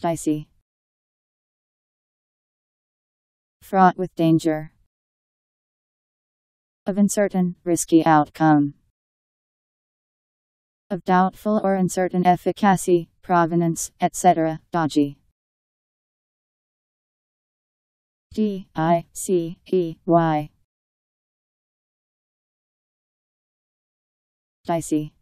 dicey, fraught with danger of uncertain, risky outcome of doubtful or uncertain efficacy, provenance, etc., dodgy. D I C E Y Dicey